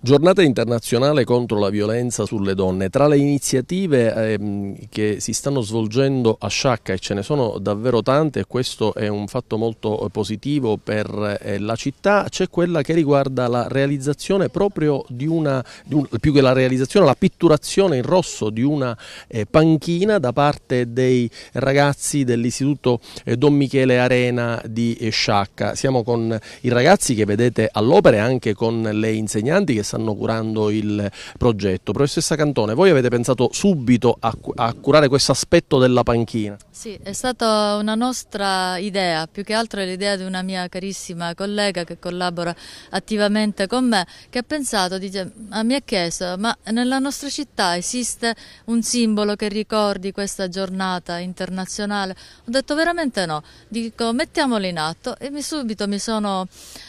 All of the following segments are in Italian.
Giornata internazionale contro la violenza sulle donne. Tra le iniziative ehm, che si stanno svolgendo a Sciacca, e ce ne sono davvero tante, e questo è un fatto molto eh, positivo per eh, la città, c'è quella che riguarda la realizzazione proprio di una, di un, più che la realizzazione, la pitturazione in rosso di una eh, panchina da parte dei ragazzi dell'Istituto eh, Don Michele Arena di eh, Sciacca. Siamo con i ragazzi che vedete all'opera e anche con le insegnanti che stanno curando il progetto. Professoressa Cantone, voi avete pensato subito a, a curare questo aspetto della panchina? Sì, è stata una nostra idea, più che altro l'idea di una mia carissima collega che collabora attivamente con me, che ha pensato, dice, ah, mi ha chiesto, ma nella nostra città esiste un simbolo che ricordi questa giornata internazionale? Ho detto veramente no, dico mettiamolo in atto e mi, subito mi sono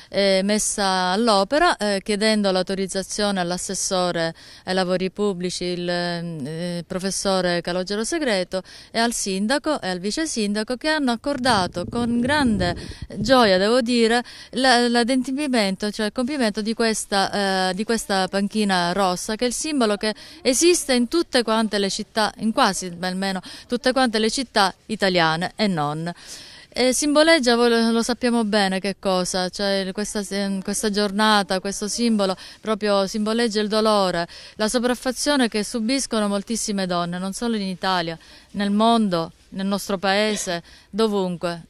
eh, messa all'opera eh, chiedendo l'autorizzazione all'assessore ai lavori pubblici, il eh, professore Calogero Segreto e al sindaco e al vice sindaco che hanno accordato con grande gioia, devo dire, l'adempimento, cioè il compimento di questa, eh, di questa panchina rossa che è il simbolo che esiste in tutte quante le città, in quasi almeno tutte quante le città italiane e non. Eh, simboleggia, lo sappiamo bene che cosa, cioè questa, eh, questa, giornata, questo simbolo proprio simboleggia il dolore, la sopraffazione che subiscono moltissime donne, non solo in Italia, nel mondo, nel nostro paese, dovunque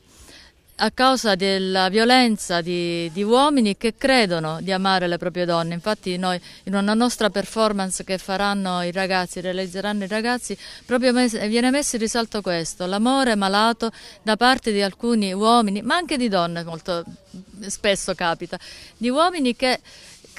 a causa della violenza di, di, uomini che credono di amare le proprie donne. Infatti noi in una nostra performance che faranno i ragazzi, realizzeranno i ragazzi, proprio mes viene messo in risalto questo, l'amore malato da parte di alcuni uomini, ma anche di donne molto spesso capita, di uomini che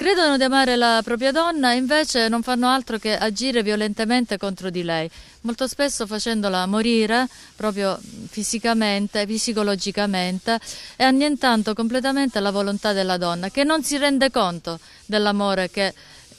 Credono di amare la propria donna e invece non fanno altro che agire violentemente contro di lei, molto spesso facendola morire proprio fisicamente, psicologicamente e annientando completamente la volontà della donna che non si rende conto dell'amore che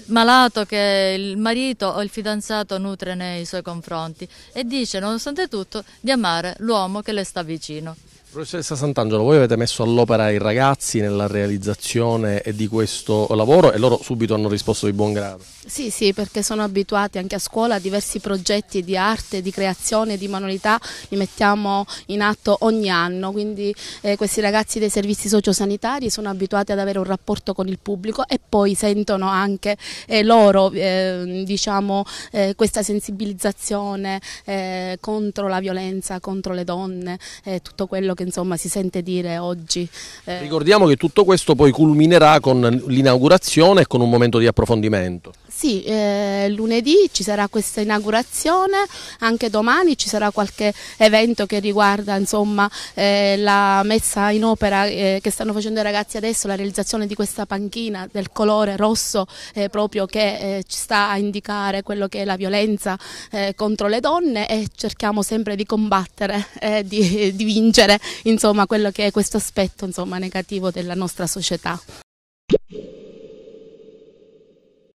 malato che il marito o il fidanzato nutre nei suoi confronti e dice, nonostante tutto, di amare l'uomo che le sta vicino. Professoressa Sant'Angelo, voi avete messo all'opera i ragazzi nella realizzazione di questo lavoro e loro subito hanno risposto di buon grado. Sì, sì, perché sono abituati anche a scuola a diversi progetti di arte, di creazione, di manualità, li mettiamo in atto ogni anno, quindi eh, questi ragazzi dei servizi sociosanitari sono abituati ad avere un rapporto con il pubblico e poi sentono anche eh, loro ehm, diciamo, eh, diciamo, questa sensibilizzazione eh, contro la violenza, contro le donne, eh, tutto quello che che insomma, si sente dire oggi. Eh. Ricordiamo che tutto questo poi culminerà con l'inaugurazione e con un momento di approfondimento. Sì, eh, lunedì ci sarà questa inaugurazione, anche domani ci sarà qualche evento che riguarda insomma, eh, la messa in opera eh, che stanno facendo i ragazzi adesso, la realizzazione di questa panchina del colore rosso eh, proprio che eh, ci sta a indicare quello che è la violenza eh, contro le donne e cerchiamo sempre di combattere, di, di vincere insomma, quello che è questo aspetto insomma, negativo della nostra società.